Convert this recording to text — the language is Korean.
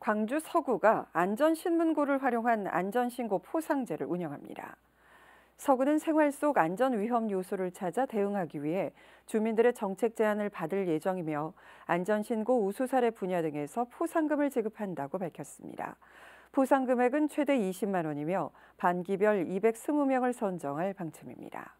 광주 서구가 안전신문고를 활용한 안전신고 포상제를 운영합니다. 서구는 생활 속 안전 위험 요소를 찾아 대응하기 위해 주민들의 정책 제안을 받을 예정이며 안전신고 우수 사례 분야 등에서 포상금을 지급한다고 밝혔습니다. 포상금액은 최대 20만 원이며 반기별 220명을 선정할 방침입니다.